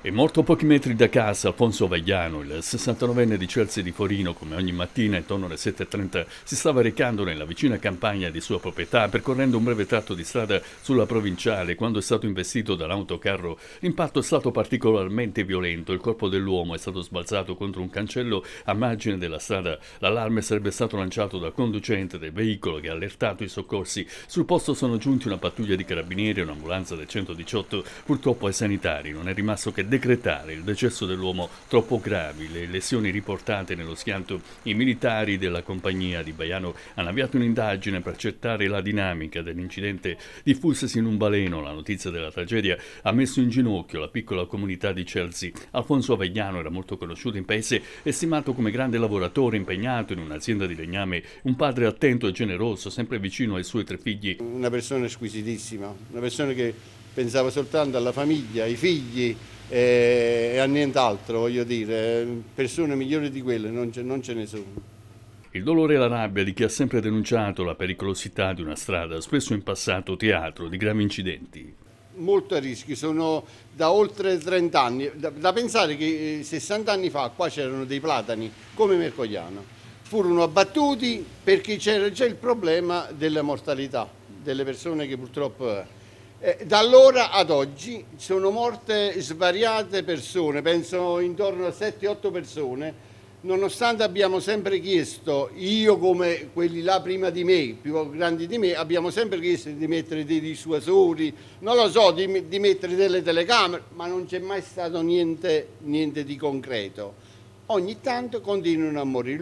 È morto a pochi metri da casa Alfonso Vagliano, il 69enne di Chelsea di Forino, come ogni mattina intorno alle 7.30 si stava recando nella vicina campagna di sua proprietà percorrendo un breve tratto di strada sulla provinciale quando è stato investito dall'autocarro. L'impatto è stato particolarmente violento, il corpo dell'uomo è stato sbalzato contro un cancello a margine della strada. L'allarme sarebbe stato lanciato dal conducente del veicolo che ha allertato i soccorsi. Sul posto sono giunti una pattuglia di carabinieri e un'ambulanza del 118, purtroppo ai sanitari non è rimasto che decretare il decesso dell'uomo troppo gravi le lesioni riportate nello schianto, i militari della compagnia di Baiano hanno avviato un'indagine per accertare la dinamica dell'incidente diffusasi in un baleno. La notizia della tragedia ha messo in ginocchio la piccola comunità di Chelsea. Alfonso Avegnano era molto conosciuto in paese e stimato come grande lavoratore impegnato in un'azienda di legname, un padre attento e generoso, sempre vicino ai suoi tre figli. Una persona squisitissima, una persona che pensava soltanto alla famiglia, ai figli, e a nient'altro, voglio dire, persone migliori di quelle non ce, non ce ne sono. Il dolore e la rabbia di chi ha sempre denunciato la pericolosità di una strada, spesso in passato teatro di gravi incidenti. Molto a rischio, sono da oltre 30 anni, da, da pensare che 60 eh, anni fa qua c'erano dei platani come Mercogliano, furono abbattuti perché c'era già il problema della mortalità delle persone che purtroppo eh, eh, da allora ad oggi sono morte svariate persone, penso intorno a 7-8 persone, nonostante abbiamo sempre chiesto, io come quelli là prima di me, più grandi di me, abbiamo sempre chiesto di mettere dei dissuasori, non lo so, di, di mettere delle telecamere, ma non c'è mai stato niente, niente di concreto. Ogni tanto continuano a morire.